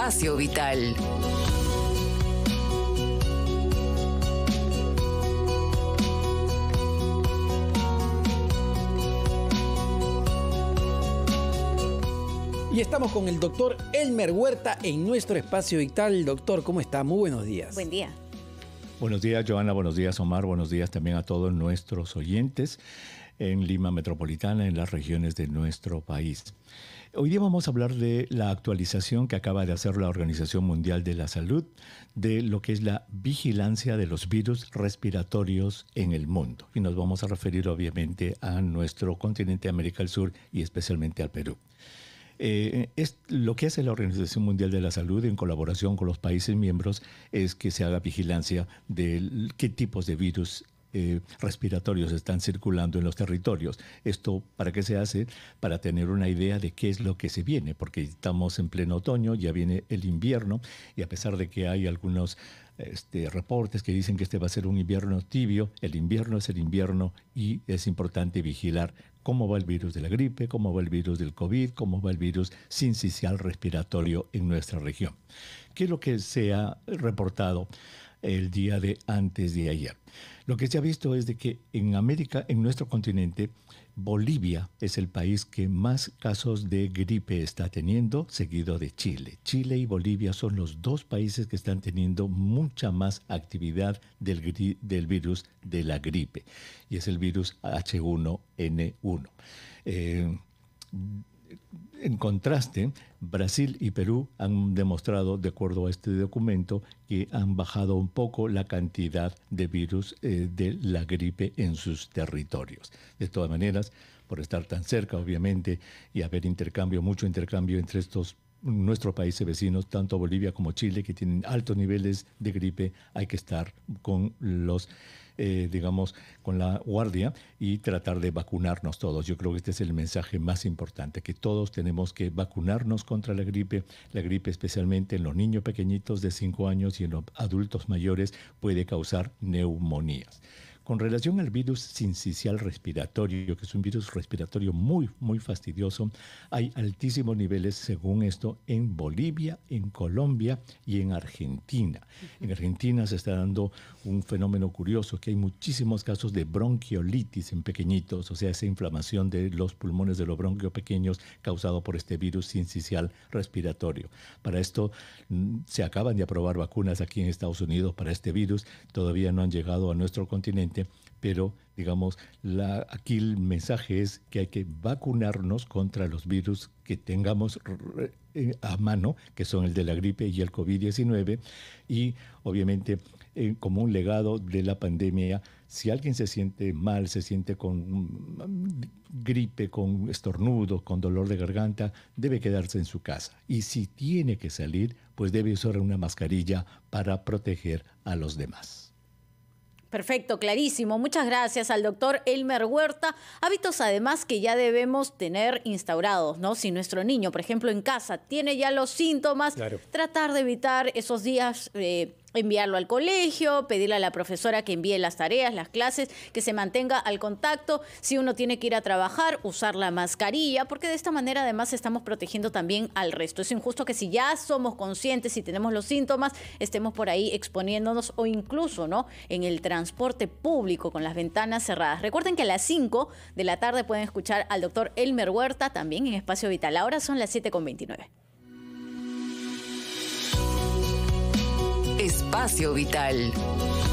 espacio vital. Y estamos con el doctor Elmer Huerta en nuestro espacio vital. Doctor, ¿cómo está? Muy buenos días. Buen día. Buenos días, Joana. Buenos días, Omar. Buenos días también a todos nuestros oyentes en Lima Metropolitana, en las regiones de nuestro país. Hoy día vamos a hablar de la actualización que acaba de hacer la Organización Mundial de la Salud de lo que es la vigilancia de los virus respiratorios en el mundo. Y nos vamos a referir obviamente a nuestro continente América del Sur y especialmente al Perú. Eh, es, lo que hace la Organización Mundial de la Salud en colaboración con los países miembros es que se haga vigilancia de qué tipos de virus eh, respiratorios están circulando en los territorios. ¿Esto para qué se hace? Para tener una idea de qué es lo que se viene, porque estamos en pleno otoño, ya viene el invierno y a pesar de que hay algunos este, reportes que dicen que este va a ser un invierno tibio. El invierno es el invierno y es importante vigilar cómo va el virus de la gripe, cómo va el virus del COVID, cómo va el virus sincicial respiratorio en nuestra región. ¿Qué es lo que se ha reportado? el día de antes de ayer. Lo que se ha visto es de que en América, en nuestro continente, Bolivia es el país que más casos de gripe está teniendo, seguido de Chile. Chile y Bolivia son los dos países que están teniendo mucha más actividad del, virus de la gripe, y es el virus H1N1. En contraste, Brasil y Perú han demostrado, de acuerdo a este documento, que han bajado un poco la cantidad de virus eh, de la gripe en sus territorios. De todas maneras, por estar tan cerca, obviamente, y haber intercambio, mucho intercambio entre estos países, nuestros países vecinos, tanto Bolivia como Chile, que tienen altos niveles de gripe, hay que estar con los, eh, digamos, con la guardia y tratar de vacunarnos todos. Yo creo que este es el mensaje más importante, que todos tenemos que vacunarnos contra la gripe. La gripe especialmente en los niños pequeñitos de 5 años y en los adultos mayores puede causar neumonías. Con relación al virus sincicial respiratorio, que es un virus respiratorio muy, muy fastidioso, hay altísimos niveles, según esto, en Bolivia, en Colombia y en Argentina. En Argentina se está dando un fenómeno curioso, que hay muchísimos casos de bronquiolitis en pequeñitos, o sea, esa inflamación de los pulmones de los bronquios pequeños causado por este virus sincicial respiratorio. Para esto mm, se acaban de aprobar vacunas aquí en Estados Unidos para este virus, todavía no han llegado a nuestro continente pero digamos, aquí el mensaje es que hay que vacunarnos contra los virus que tengamos eh, a mano, que son el de la gripe y el COVID-19, y obviamente eh, como un legado de la pandemia, si alguien se siente mal, se siente con mm, gripe, con estornudo, con dolor de garganta, debe quedarse en su casa. Y si tiene que salir, pues debe usar una mascarilla para proteger a los demás. Perfecto, clarísimo. Muchas gracias al doctor Elmer Huerta. Hábitos además que ya debemos tener instaurados, ¿no? Si nuestro niño, por ejemplo, en casa tiene ya los síntomas, tratar de evitar esos días... Eh, enviarlo al colegio, pedirle a la profesora que envíe las tareas, las clases, que se mantenga al contacto, si uno tiene que ir a trabajar, usar la mascarilla, porque de esta manera además estamos protegiendo también al resto. Es injusto que si ya somos conscientes, y tenemos los síntomas, estemos por ahí exponiéndonos o incluso, ¿no?, en el transporte público con las ventanas cerradas. Recuerden que a las 5 de la tarde pueden escuchar al doctor Elmer Huerta también en Espacio Vital. Ahora son las con 7.29. Espacio Vital.